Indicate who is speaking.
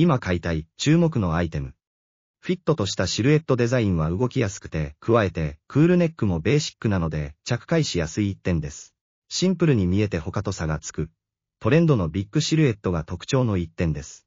Speaker 1: 今買いたい、注目のアイテム。フィットとしたシルエットデザインは動きやすくて、加えて、クールネックもベーシックなので、着解しやすい一点です。シンプルに見えて他と差がつく。トレンドのビッグシルエットが特徴の一点です。